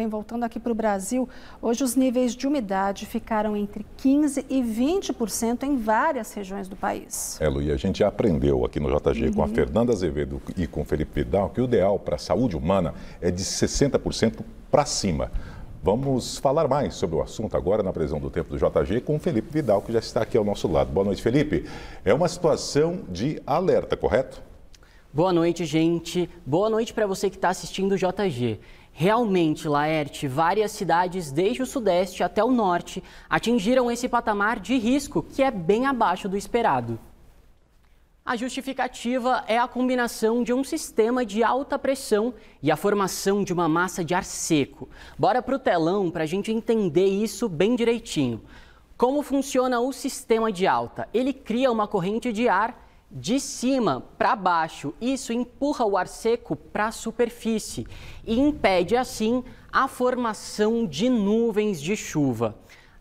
Bem, voltando aqui para o Brasil, hoje os níveis de umidade ficaram entre 15% e 20% em várias regiões do país. É, Lu, e a gente aprendeu aqui no JG uhum. com a uhum. Fernanda Azevedo e com o Felipe Vidal que o ideal para a saúde humana é de 60% para cima. Vamos falar mais sobre o assunto agora na previsão do tempo do JG com o Felipe Vidal, que já está aqui ao nosso lado. Boa noite, Felipe. É uma situação de alerta, correto? Boa noite, gente. Boa noite para você que está assistindo o JG. Realmente, Laerte, várias cidades, desde o sudeste até o norte, atingiram esse patamar de risco que é bem abaixo do esperado. A justificativa é a combinação de um sistema de alta pressão e a formação de uma massa de ar seco. Bora para o telão para a gente entender isso bem direitinho. Como funciona o sistema de alta? Ele cria uma corrente de ar de cima para baixo. Isso empurra o ar seco para a superfície e impede assim a formação de nuvens de chuva.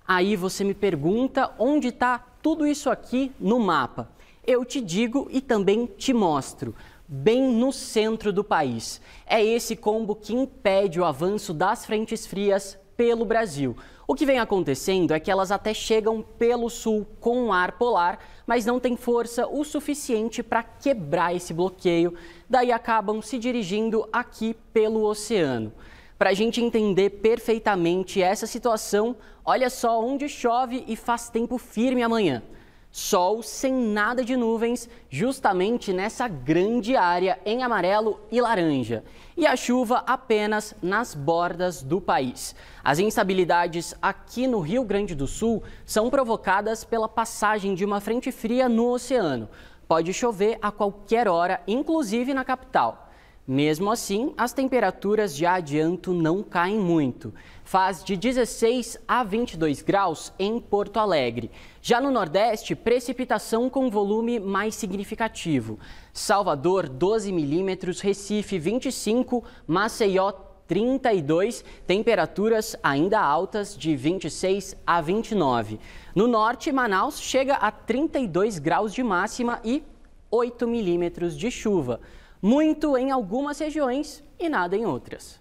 Aí você me pergunta onde está tudo isso aqui no mapa. Eu te digo e também te mostro. Bem no centro do país. É esse combo que impede o avanço das frentes frias pelo Brasil. O que vem acontecendo é que elas até chegam pelo sul com ar polar, mas não tem força o suficiente para quebrar esse bloqueio, daí acabam se dirigindo aqui pelo oceano. Para a gente entender perfeitamente essa situação, olha só onde chove e faz tempo firme amanhã. Sol sem nada de nuvens, justamente nessa grande área em amarelo e laranja. E a chuva apenas nas bordas do país. As instabilidades aqui no Rio Grande do Sul são provocadas pela passagem de uma frente fria no oceano. Pode chover a qualquer hora, inclusive na capital. Mesmo assim, as temperaturas de adianto não caem muito. Faz de 16 a 22 graus em Porto Alegre. Já no Nordeste, precipitação com volume mais significativo. Salvador, 12 milímetros, Recife, 25, Maceió, 32, temperaturas ainda altas de 26 a 29. No norte, Manaus chega a 32 graus de máxima e 8 milímetros de chuva muito em algumas regiões e nada em outras.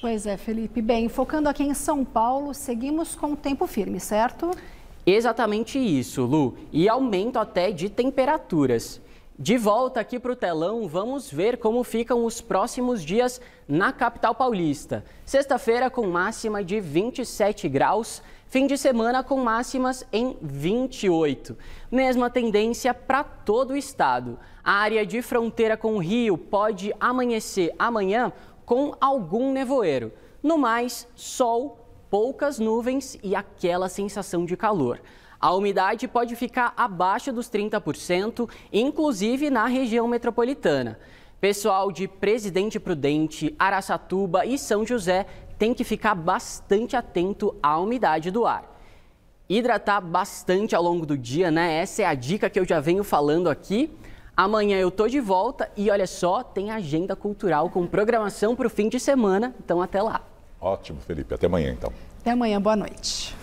Pois é, Felipe. Bem, focando aqui em São Paulo, seguimos com o tempo firme, certo? Certo. Exatamente isso, Lu, e aumento até de temperaturas. De volta aqui para o telão, vamos ver como ficam os próximos dias na capital paulista. Sexta-feira com máxima de 27 graus, fim de semana com máximas em 28. Mesma tendência para todo o estado. A área de fronteira com o Rio pode amanhecer amanhã com algum nevoeiro. No mais, sol, poucas nuvens e aquela sensação de calor. A umidade pode ficar abaixo dos 30%, inclusive na região metropolitana. Pessoal de Presidente Prudente, Araçatuba e São José tem que ficar bastante atento à umidade do ar. Hidratar bastante ao longo do dia, né? Essa é a dica que eu já venho falando aqui. Amanhã eu tô de volta e olha só, tem agenda cultural com programação para o fim de semana, então até lá. Ótimo, Felipe. Até amanhã então. Até amanhã, boa noite.